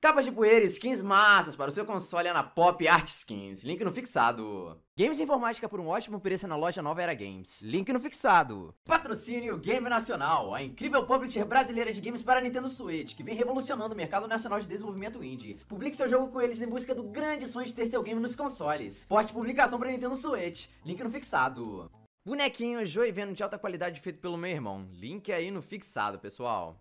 Capas de poeira, skins massas para o seu console é na Pop Art Skins. Link no fixado. Games informática por um ótimo preço na loja Nova Era Games. Link no fixado. Patrocínio Game Nacional, a incrível publisher brasileira de games para Nintendo Switch, que vem revolucionando o mercado nacional de desenvolvimento indie. Publique seu jogo com eles em busca do grande sonho de ter seu game nos consoles. Poste publicação para Nintendo Switch. Link no fixado. Bonequinho, joio e vendo de alta qualidade feito pelo meu irmão. Link aí no fixado, pessoal.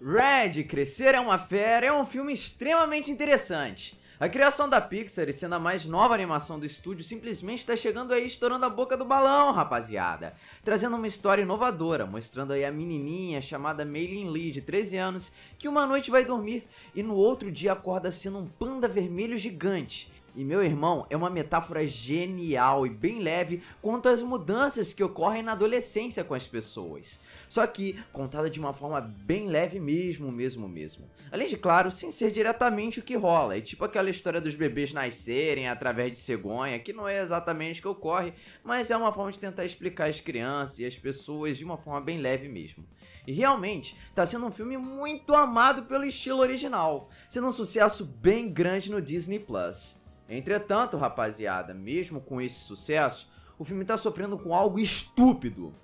Red, Crescer é uma Fera é um filme extremamente interessante. A criação da Pixar e sendo a mais nova animação do estúdio simplesmente está chegando aí estourando a boca do balão, rapaziada. Trazendo uma história inovadora, mostrando aí a menininha chamada Meilin Lee, de 13 anos, que uma noite vai dormir e no outro dia acorda sendo um panda vermelho gigante. E meu irmão é uma metáfora genial e bem leve quanto às mudanças que ocorrem na adolescência com as pessoas. Só que contada de uma forma bem leve mesmo, mesmo, mesmo. Além de, claro, sem ser diretamente o que rola. É tipo aquela história dos bebês nascerem através de cegonha, que não é exatamente o que ocorre, mas é uma forma de tentar explicar as crianças e as pessoas de uma forma bem leve mesmo. E realmente, tá sendo um filme muito amado pelo estilo original, sendo um sucesso bem grande no Disney Plus. Entretanto, rapaziada, mesmo com esse sucesso, o filme tá sofrendo com algo estúpido.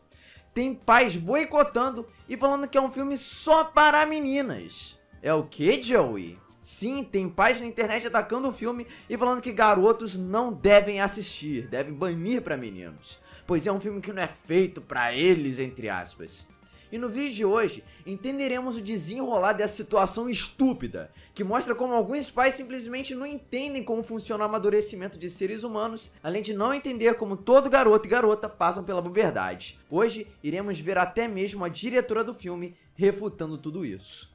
Tem pais boicotando e falando que é um filme só para meninas. É o que, Joey? Sim, tem pais na internet atacando o filme e falando que garotos não devem assistir, devem banir para meninos, pois é um filme que não é feito para eles, entre aspas. E no vídeo de hoje, entenderemos o desenrolar dessa situação estúpida, que mostra como alguns pais simplesmente não entendem como funciona o amadurecimento de seres humanos, além de não entender como todo garoto e garota passam pela puberdade. Hoje, iremos ver até mesmo a diretora do filme refutando tudo isso.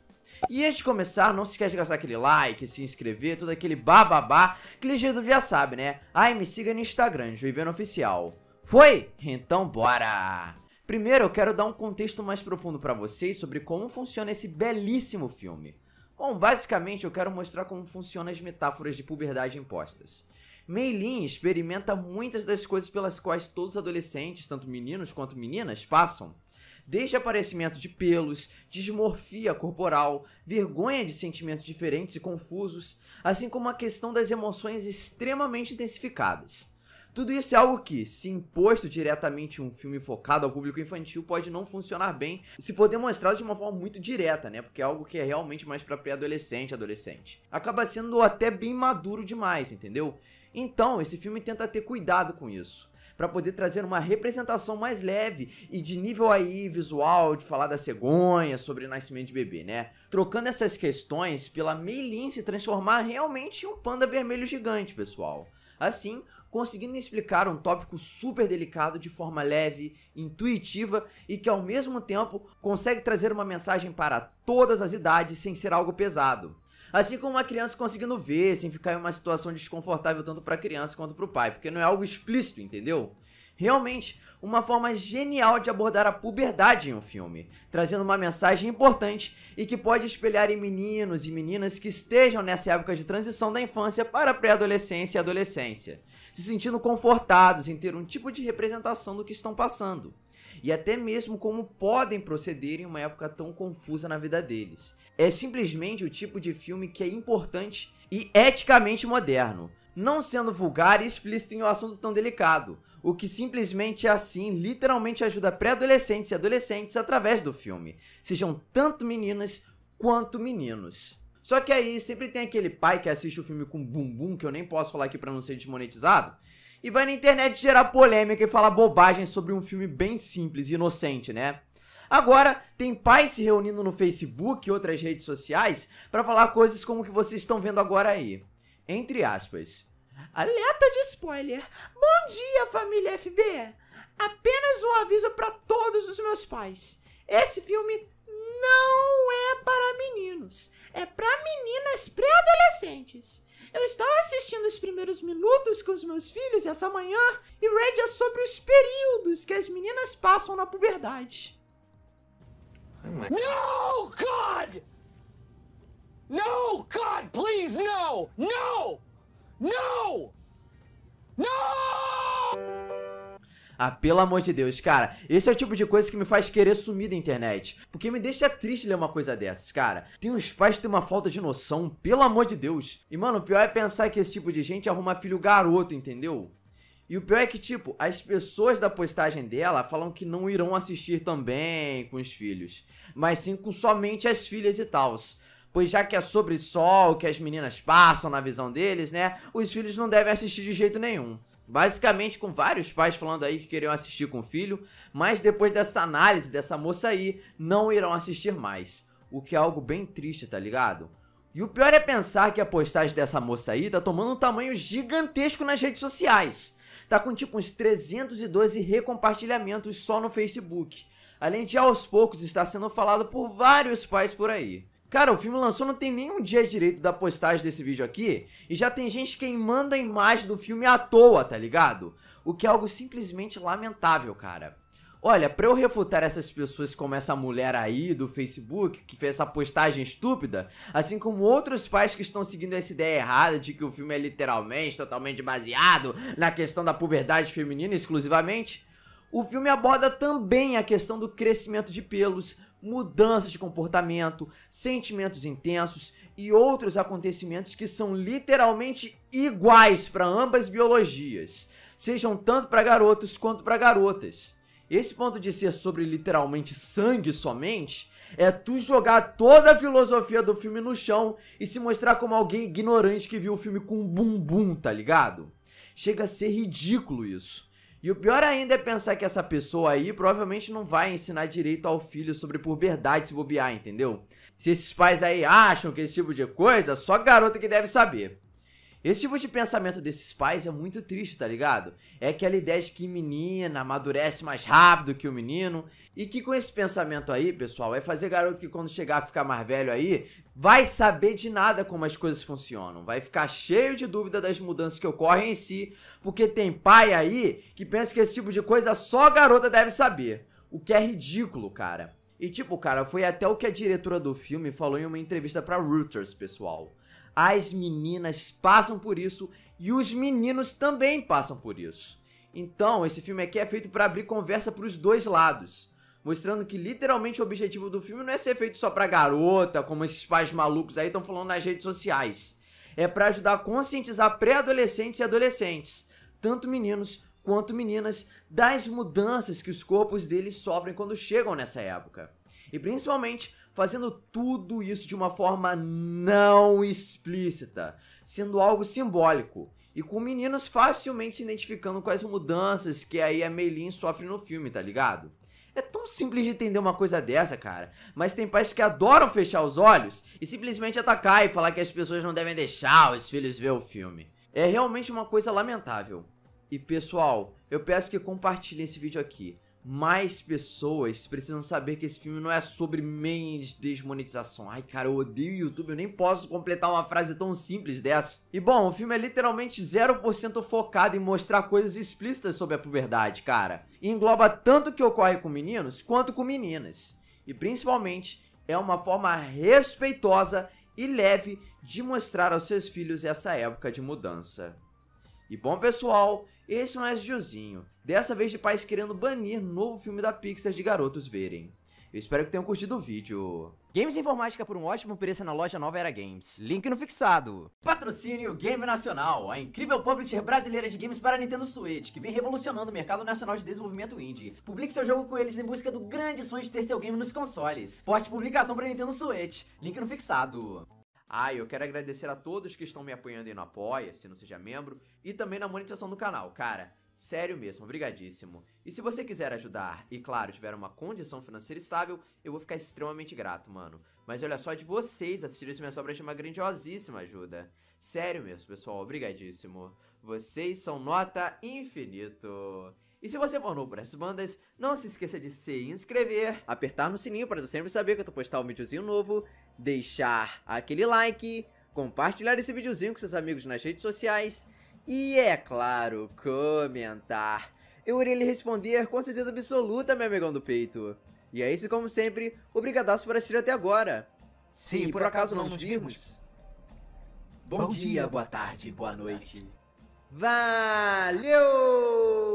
E antes de começar, não se esquece de gastar aquele like, se inscrever, todo aquele bababá que ligeiro já sabe, né? Ai, me siga no Instagram, Juivendo Oficial. Foi? Então bora! Primeiro, eu quero dar um contexto mais profundo para vocês sobre como funciona esse belíssimo filme. Bom, basicamente eu quero mostrar como funcionam as metáforas de puberdade impostas. Meilin experimenta muitas das coisas pelas quais todos os adolescentes, tanto meninos quanto meninas, passam. Desde aparecimento de pelos, dismorfia corporal, vergonha de sentimentos diferentes e confusos, assim como a questão das emoções extremamente intensificadas. Tudo isso é algo que, se imposto diretamente um filme focado ao público infantil, pode não funcionar bem se for demonstrado de uma forma muito direta, né? Porque é algo que é realmente mais para pré-adolescente, adolescente. Acaba sendo até bem maduro demais, entendeu? Então, esse filme tenta ter cuidado com isso para poder trazer uma representação mais leve e de nível aí visual, de falar da cegonha, sobre nascimento de bebê, né? Trocando essas questões pela Meilin se transformar realmente em um panda vermelho gigante, pessoal. Assim, conseguindo explicar um tópico super delicado de forma leve, intuitiva e que ao mesmo tempo consegue trazer uma mensagem para todas as idades sem ser algo pesado. Assim como uma criança conseguindo ver, sem ficar em uma situação desconfortável tanto para a criança quanto para o pai, porque não é algo explícito, entendeu? Realmente, uma forma genial de abordar a puberdade em um filme, trazendo uma mensagem importante e que pode espelhar em meninos e meninas que estejam nessa época de transição da infância para a pré-adolescência e adolescência se sentindo confortados em ter um tipo de representação do que estão passando, e até mesmo como podem proceder em uma época tão confusa na vida deles. É simplesmente o tipo de filme que é importante e eticamente moderno, não sendo vulgar e explícito em um assunto tão delicado, o que simplesmente assim literalmente ajuda pré-adolescentes e adolescentes através do filme, sejam tanto meninas quanto meninos. Só que aí sempre tem aquele pai que assiste o filme com bumbum, que eu nem posso falar aqui pra não ser desmonetizado, e vai na internet gerar polêmica e falar bobagem sobre um filme bem simples e inocente, né? Agora, tem pais se reunindo no Facebook e outras redes sociais para falar coisas como que vocês estão vendo agora aí. Entre aspas. Alerta de spoiler. Bom dia, família FB. Apenas um aviso para todos os meus pais. Esse filme dos filhos essa manhã e Red é sobre os períodos que as meninas passam na puberdade. No, God! No, God, please, no! No! No! No! Ah, pelo amor de Deus, cara, esse é o tipo de coisa que me faz querer sumir da internet. Porque me deixa triste ler uma coisa dessas, cara. Tem uns pais que têm uma falta de noção, pelo amor de Deus. E, mano, o pior é pensar que esse tipo de gente arruma filho garoto, entendeu? E o pior é que, tipo, as pessoas da postagem dela falam que não irão assistir também com os filhos, mas sim com somente as filhas e tals. Pois já que é sobre sol que as meninas passam na visão deles, né? Os filhos não devem assistir de jeito nenhum. Basicamente, com vários pais falando aí que queriam assistir com o filho, mas depois dessa análise dessa moça aí, não irão assistir mais. O que é algo bem triste, tá ligado? E o pior é pensar que a postagem dessa moça aí tá tomando um tamanho gigantesco nas redes sociais. Tá com tipo uns 312 recompartilhamentos só no Facebook. Além de aos poucos estar sendo falado por vários pais por aí. Cara, o filme lançou não tem nenhum dia direito da postagem desse vídeo aqui e já tem gente queimando a imagem do filme à toa, tá ligado? O que é algo simplesmente lamentável, cara. Olha, pra eu refutar essas pessoas como essa mulher aí do Facebook, que fez essa postagem estúpida, assim como outros pais que estão seguindo essa ideia errada de que o filme é literalmente, totalmente baseado na questão da puberdade feminina exclusivamente, o filme aborda também a questão do crescimento de pelos, mudanças de comportamento, sentimentos intensos e outros acontecimentos que são literalmente iguais para ambas biologias, sejam tanto para garotos quanto para garotas. Esse ponto de ser sobre literalmente sangue somente é tu jogar toda a filosofia do filme no chão e se mostrar como alguém ignorante que viu o filme com um bumbum, tá ligado? Chega a ser ridículo isso. E o pior ainda é pensar que essa pessoa aí provavelmente não vai ensinar direito ao filho sobre puberdade se bobear, entendeu? Se esses pais aí acham que esse tipo de coisa, só garota que deve saber. Esse tipo de pensamento desses pais é muito triste, tá ligado? É aquela ideia de que menina amadurece mais rápido que o menino. E que com esse pensamento aí, pessoal, é fazer garoto que quando chegar a ficar mais velho aí, vai saber de nada como as coisas funcionam. Vai ficar cheio de dúvida das mudanças que ocorrem em si. Porque tem pai aí que pensa que esse tipo de coisa só a garota deve saber. O que é ridículo, cara. E tipo, cara, foi até o que a diretora do filme falou em uma entrevista para Reuters, pessoal. As meninas passam por isso e os meninos também passam por isso. Então, esse filme aqui é feito para abrir conversa para os dois lados, mostrando que literalmente o objetivo do filme não é ser feito só para garota, como esses pais malucos aí estão falando nas redes sociais. É para ajudar a conscientizar pré-adolescentes e adolescentes, tanto meninos quanto meninas, das mudanças que os corpos deles sofrem quando chegam nessa época. E principalmente fazendo tudo isso de uma forma não explícita, sendo algo simbólico. E com meninos facilmente se identificando com as mudanças que aí a Meilin sofre no filme, tá ligado? É tão simples de entender uma coisa dessa, cara. Mas tem pais que adoram fechar os olhos e simplesmente atacar e falar que as pessoas não devem deixar os filhos ver o filme. É realmente uma coisa lamentável. E pessoal, eu peço que compartilhem esse vídeo aqui mais pessoas precisam saber que esse filme não é sobre meios de desmonetização. Ai, cara, eu odeio o YouTube, eu nem posso completar uma frase tão simples dessa. E bom, o filme é literalmente 0% focado em mostrar coisas explícitas sobre a puberdade, cara. E engloba tanto o que ocorre com meninos quanto com meninas. E principalmente, é uma forma respeitosa e leve de mostrar aos seus filhos essa época de mudança. E bom, pessoal, esse não é Josinho, dessa vez de pais querendo banir novo filme da Pixar de garotos verem. Eu espero que tenham curtido o vídeo. Games informática por um ótimo preço na loja Nova Era Games. Link no fixado. Patrocínio Game Nacional, a incrível publisher brasileira de games para Nintendo Switch, que vem revolucionando o mercado nacional de desenvolvimento indie. Publique seu jogo com eles em busca do grande sonho de ter seu game nos consoles. Poste publicação para Nintendo Switch. Link no fixado. Ah, eu quero agradecer a todos que estão me apoiando aí no Apoia, se não seja membro, e também na monetização do canal, cara. Sério mesmo, obrigadíssimo. E se você quiser ajudar e, claro, tiver uma condição financeira estável, eu vou ficar extremamente grato, mano. Mas olha só, de vocês assistirem esse minhas obras é uma grandiosíssima ajuda. Sério mesmo, pessoal, obrigadíssimo. Vocês são nota infinito. E se você for novo para essas bandas, não se esqueça de se inscrever, apertar no sininho para sempre saber que eu tô postando um videozinho novo deixar aquele like, compartilhar esse videozinho com seus amigos nas redes sociais e, é claro, comentar. Eu irei lhe responder com certeza absoluta, meu amigão do peito. E é isso, como sempre, obrigadaço por assistir até agora. Se, por acaso, acaso não nos vimos, bom, bom dia, dia, boa tarde, boa noite. Valeu!